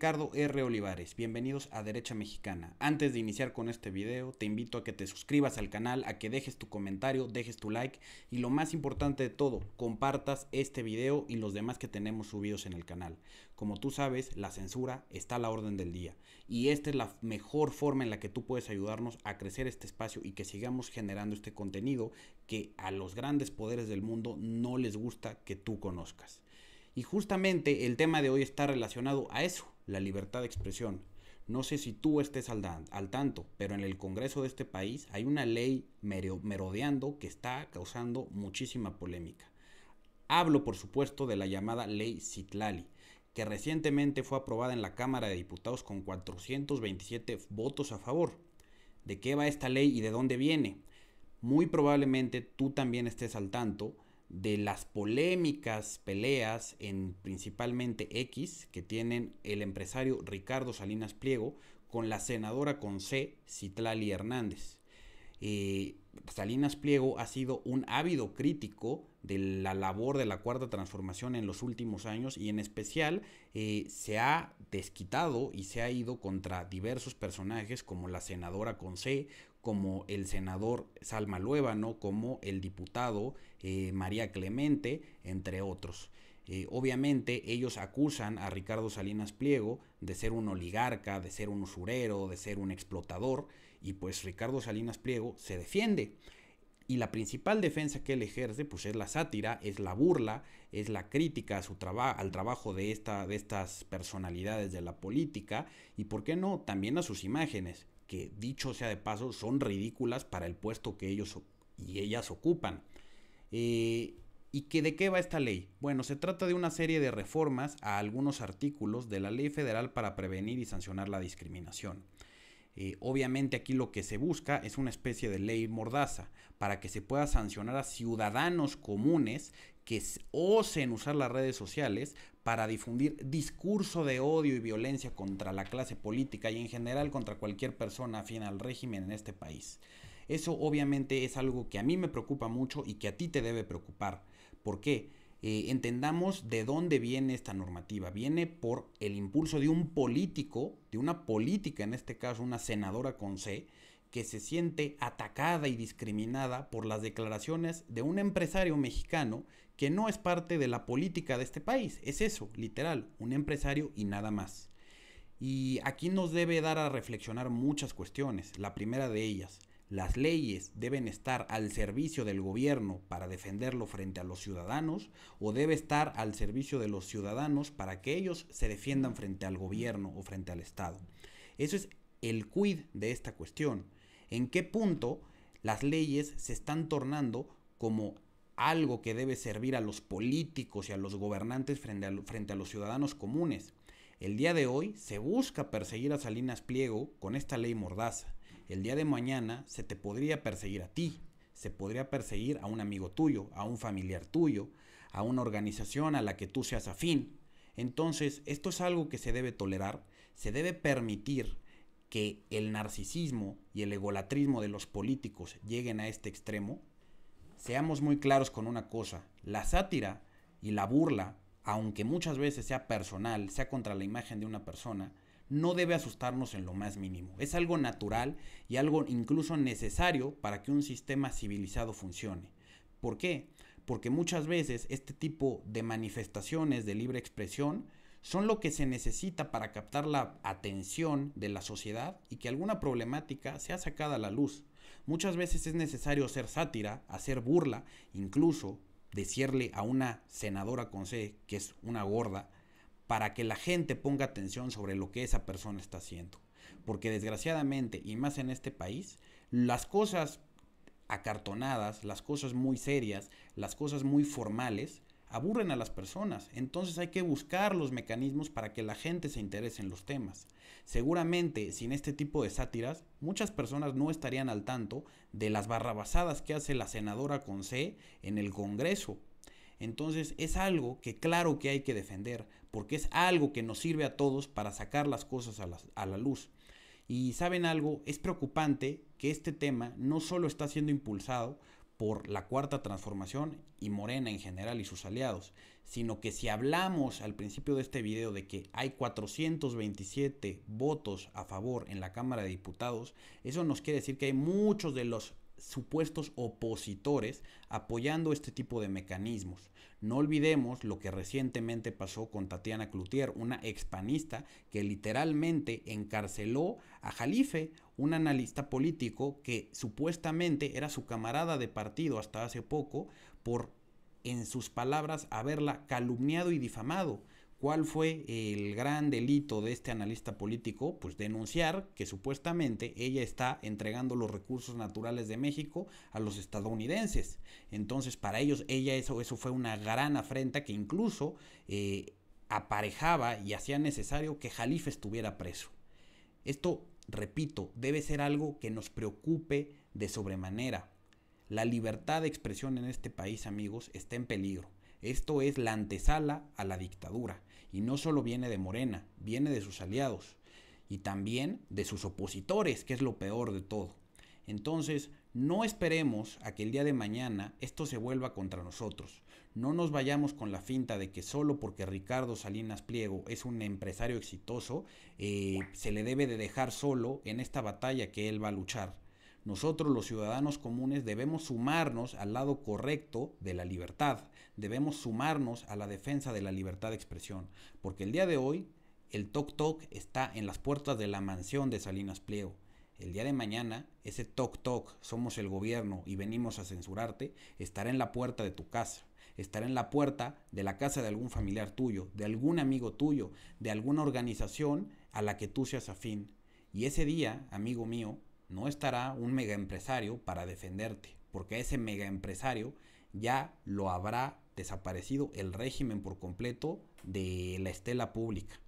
Ricardo R. Olivares, bienvenidos a Derecha Mexicana. Antes de iniciar con este video, te invito a que te suscribas al canal, a que dejes tu comentario, dejes tu like y lo más importante de todo, compartas este video y los demás que tenemos subidos en el canal. Como tú sabes, la censura está a la orden del día y esta es la mejor forma en la que tú puedes ayudarnos a crecer este espacio y que sigamos generando este contenido que a los grandes poderes del mundo no les gusta que tú conozcas. Y justamente el tema de hoy está relacionado a eso, la libertad de expresión. No sé si tú estés al, tanto, pero en el Congreso de este país hay una ley merodeando que está causando muchísima polémica. Hablo, por supuesto, de la llamada ley Citlali, que recientemente fue aprobada en la Cámara de Diputados con 427 votos a favor. ¿De qué va esta ley y de dónde viene? Muy probablemente tú también estés al tanto de las polémicas peleas en principalmente X que tienen el empresario Ricardo Salinas Pliego con la senadora con C, Citlali Hernández. Eh, Salinas Pliego ha sido un ávido crítico de la labor de la cuarta transformación en los últimos años y en especial eh, se ha desquitado y se ha ido contra diversos personajes como la senadora con C, como el senador Salma Luébano, como el diputado eh, María Clemente, entre otros. Eh, obviamente ellos acusan a Ricardo Salinas Pliego de ser un oligarca, de ser un usurero, de ser un explotador, y pues Ricardo Salinas Pliego se defiende. Y la principal defensa que él ejerce pues es la sátira, es la burla, es la crítica a su al trabajo de, de estas personalidades de la política y, ¿por qué no?, también a sus imágenes que dicho sea de paso, son ridículas para el puesto que ellos y ellas ocupan. Eh, ¿Y que de qué va esta ley? Bueno, se trata de una serie de reformas a algunos artículos de la Ley Federal para prevenir y sancionar la discriminación. Eh, obviamente aquí lo que se busca es una especie de ley mordaza para que se pueda sancionar a ciudadanos comunes que osen usar las redes sociales para difundir discurso de odio y violencia contra la clase política y en general contra cualquier persona afín al régimen en este país. Eso obviamente es algo que a mí me preocupa mucho y que a ti te debe preocupar. ¿Por qué? Eh, entendamos de dónde viene esta normativa. Viene por el impulso de un político, de una política, en este caso una senadora con C, que se siente atacada y discriminada por las declaraciones de un empresario mexicano que no es parte de la política de este país. Es eso, literal, un empresario y nada más. Y aquí nos debe dar a reflexionar muchas cuestiones. La primera de ellas, las leyes deben estar al servicio del gobierno para defenderlo frente a los ciudadanos o debe estar al servicio de los ciudadanos para que ellos se defiendan frente al gobierno o frente al Estado. Eso es el quid de esta cuestión. ¿En qué punto las leyes se están tornando como algo que debe servir a los políticos y a los gobernantes frente a, frente a los ciudadanos comunes. El día de hoy se busca perseguir a Salinas Pliego con esta ley mordaza. El día de mañana se te podría perseguir a ti, se podría perseguir a un amigo tuyo, a un familiar tuyo, a una organización a la que tú seas afín. Entonces, esto es algo que se debe tolerar, se debe permitir que el narcisismo y el egolatrismo de los políticos lleguen a este extremo Seamos muy claros con una cosa, la sátira y la burla, aunque muchas veces sea personal, sea contra la imagen de una persona, no debe asustarnos en lo más mínimo. Es algo natural y algo incluso necesario para que un sistema civilizado funcione. ¿Por qué? Porque muchas veces este tipo de manifestaciones de libre expresión son lo que se necesita para captar la atención de la sociedad y que alguna problemática sea sacada a la luz. Muchas veces es necesario hacer sátira, hacer burla, incluso decirle a una senadora con C, que es una gorda, para que la gente ponga atención sobre lo que esa persona está haciendo. Porque desgraciadamente, y más en este país, las cosas acartonadas, las cosas muy serias, las cosas muy formales, aburren a las personas. Entonces hay que buscar los mecanismos para que la gente se interese en los temas. Seguramente sin este tipo de sátiras, muchas personas no estarían al tanto de las barrabasadas que hace la senadora con en el Congreso. Entonces es algo que claro que hay que defender, porque es algo que nos sirve a todos para sacar las cosas a la luz. Y saben algo, es preocupante que este tema no solo está siendo impulsado por la cuarta transformación y Morena en general y sus aliados, sino que si hablamos al principio de este video de que hay 427 votos a favor en la Cámara de Diputados, eso nos quiere decir que hay muchos de los supuestos opositores apoyando este tipo de mecanismos. No olvidemos lo que recientemente pasó con Tatiana Cloutier, una expanista que literalmente encarceló a Jalife, un analista político que supuestamente era su camarada de partido hasta hace poco por, en sus palabras, haberla calumniado y difamado. ¿Cuál fue el gran delito de este analista político? Pues denunciar que supuestamente ella está entregando los recursos naturales de México a los estadounidenses. Entonces, para ellos, ella eso, fue una gran afrenta que incluso eh, aparejaba y hacía necesario que Jalife estuviera preso. Esto, repito, debe ser algo que nos preocupe de sobremanera. La libertad de expresión en este país, amigos, está en peligro. Esto es la antesala a la dictadura. Y no solo viene de Morena, viene de sus aliados y también de sus opositores, que es lo peor de todo. Entonces, no esperemos a que el día de mañana esto se vuelva contra nosotros. No nos vayamos con la finta de que solo porque Ricardo Salinas Pliego es un empresario exitoso, eh, se le debe de dejar solo en esta batalla que él va a luchar. Nosotros los ciudadanos comunes debemos sumarnos al lado correcto de la libertad, debemos sumarnos a la defensa de la libertad de expresión, porque el día de hoy el toc toc está en las puertas de la mansión de Salinas Pliego. El día de mañana, ese toc toc, somos el gobierno y venimos a censurarte, estará en la puerta de tu casa, estará en la puerta de la casa de algún familiar tuyo, de algún amigo tuyo, de alguna organización a la que tú seas afín. Y ese día, amigo mío, no estará un mega empresario para defenderte, porque a ese mega empresario ya lo habrá desaparecido el régimen por completo de la estela pública.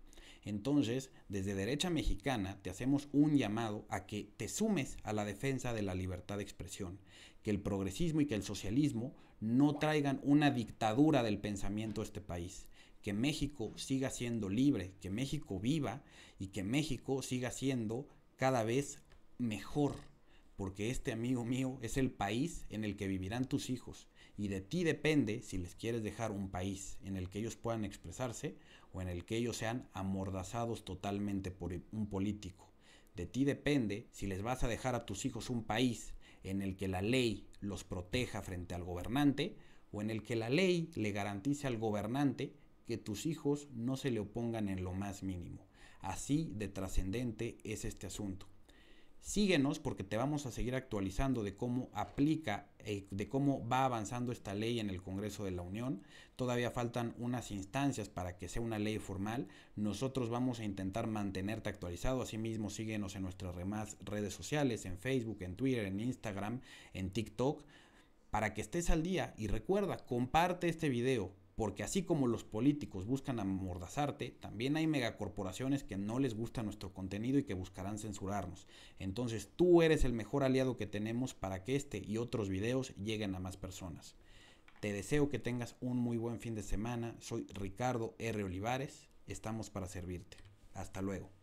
Entonces, desde Derecha Mexicana te hacemos un llamado a que te sumes a la defensa de la libertad de expresión, que el progresismo y que el socialismo no traigan una dictadura del pensamiento a este país, que México siga siendo libre, que México viva y que México siga siendo cada vez mejor, porque este amigo mío es el país en el que vivirán tus hijos, y de ti depende si les quieres dejar un país en el que ellos puedan expresarse o en el que ellos sean amordazados totalmente por un político. De ti depende si les vas a dejar a tus hijos un país en el que la ley los proteja frente al gobernante o en el que la ley le garantice al gobernante que tus hijos no se le opongan en lo más mínimo. Así de trascendente es este asunto. Síguenos porque te vamos a seguir actualizando de cómo aplica, eh, de cómo va avanzando esta ley en el Congreso de la Unión. Todavía faltan unas instancias para que sea una ley formal. Nosotros vamos a intentar mantenerte actualizado. Asimismo, síguenos en nuestras redes sociales, en Facebook, en Twitter, en Instagram, en TikTok, para que estés al día. Y recuerda, comparte este video, porque así como los políticos buscan amordazarte, también hay megacorporaciones que no les gusta nuestro contenido y que buscarán censurarnos. Entonces tú eres el mejor aliado que tenemos para que este y otros videos lleguen a más personas. Te deseo que tengas un muy buen fin de semana. Soy Ricardo R. Olivares. Estamos para servirte. Hasta luego.